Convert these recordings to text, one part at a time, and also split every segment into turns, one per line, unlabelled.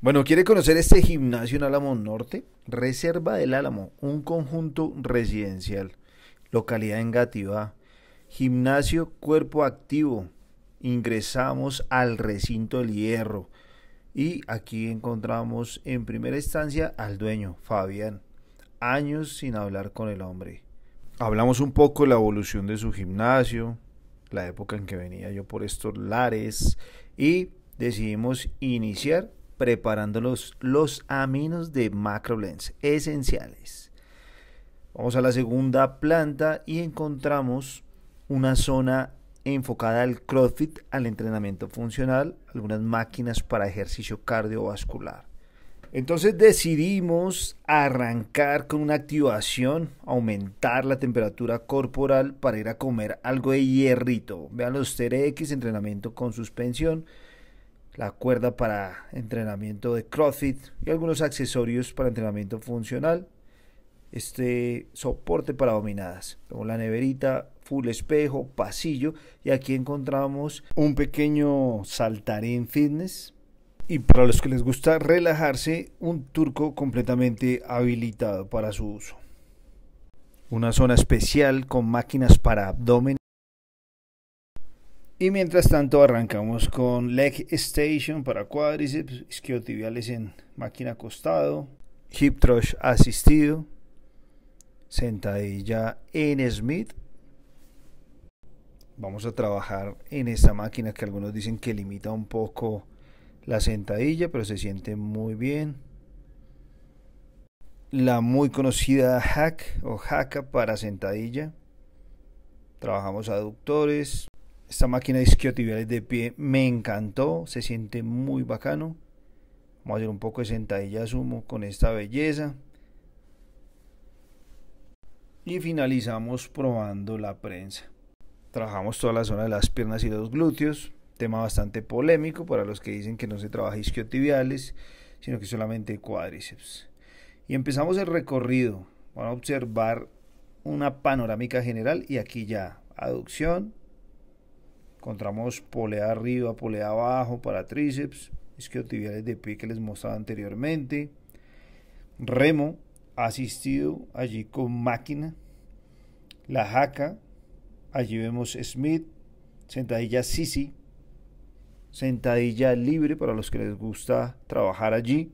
Bueno, ¿quiere conocer este gimnasio en Álamo Norte? Reserva del Álamo, un conjunto residencial, localidad en Gativá. Gimnasio Cuerpo Activo. Ingresamos al recinto del hierro. Y aquí encontramos en primera instancia al dueño, Fabián. Años sin hablar con el hombre. Hablamos un poco de la evolución de su gimnasio, la época en que venía yo por estos lares y decidimos iniciar preparándolos los, aminos de macroblends esenciales. Vamos a la segunda planta y encontramos una zona enfocada al CrossFit, al entrenamiento funcional, algunas máquinas para ejercicio cardiovascular. Entonces decidimos arrancar con una activación, aumentar la temperatura corporal para ir a comer algo de hierrito. Vean los TRX, entrenamiento con suspensión la cuerda para entrenamiento de CrossFit y algunos accesorios para entrenamiento funcional. Este soporte para dominadas, como la neverita, full espejo, pasillo y aquí encontramos un pequeño saltarín fitness y para los que les gusta relajarse, un turco completamente habilitado para su uso. Una zona especial con máquinas para abdomen y mientras tanto arrancamos con leg station para cuádriceps, isquiotibiales en máquina acostado, hip thrust asistido, sentadilla en Smith. Vamos a trabajar en esta máquina que algunos dicen que limita un poco la sentadilla, pero se siente muy bien. La muy conocida hack o jaca para sentadilla. Trabajamos aductores, esta máquina de isquiotibiales de pie me encantó, se siente muy bacano. Vamos a hacer un poco de sentadilla sumo con esta belleza. Y finalizamos probando la prensa. Trabajamos toda la zona de las piernas y los glúteos, tema bastante polémico para los que dicen que no se trabaja isquiotibiales, sino que solamente cuádriceps. Y empezamos el recorrido. Van a observar una panorámica general y aquí ya aducción, Encontramos polea arriba, polea abajo para tríceps, isquiotibiales de pie que les mostraba anteriormente. Remo asistido allí con máquina. La jaca, allí vemos Smith, sentadilla Sisi, sentadilla libre para los que les gusta trabajar allí.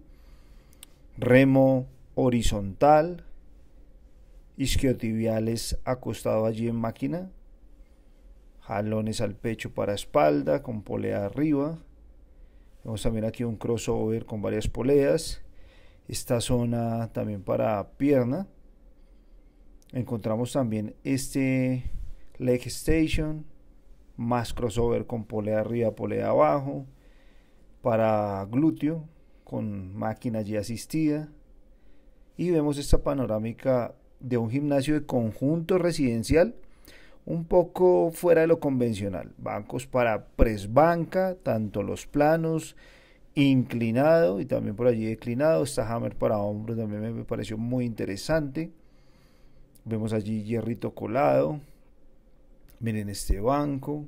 Remo horizontal, isquiotibiales acostado allí en máquina, jalones al pecho para espalda con polea arriba. Vemos también aquí un crossover con varias poleas. Esta zona también para pierna. Encontramos también este leg station. Más crossover con polea arriba, polea abajo. Para glúteo con máquina ya asistida. Y vemos esta panorámica de un gimnasio de conjunto residencial un poco fuera de lo convencional. Bancos para presbanca, tanto los planos, inclinado y también por allí declinado. Está Hammer para hombros, también me pareció muy interesante. Vemos allí hierrito colado. Miren este banco.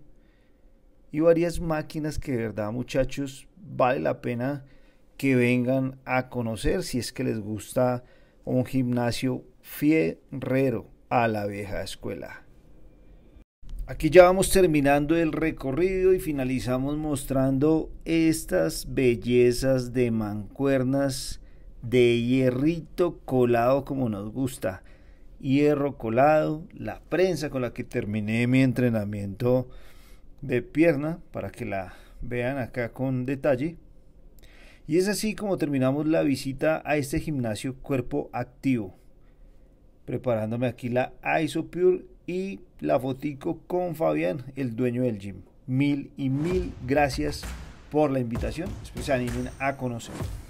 Y varias máquinas que de verdad muchachos vale la pena que vengan a conocer si es que les gusta un gimnasio fierrero a la vieja escuela. Aquí ya vamos terminando el recorrido y finalizamos mostrando estas bellezas de mancuernas de hierrito colado como nos gusta. Hierro colado, la prensa con la que terminé mi entrenamiento de pierna para que la vean acá con detalle. Y es así como terminamos la visita a este gimnasio cuerpo activo. Preparándome aquí la IsoPure y la fotico con Fabián, el dueño del gym. Mil y mil gracias por la invitación. especialmente a conocer.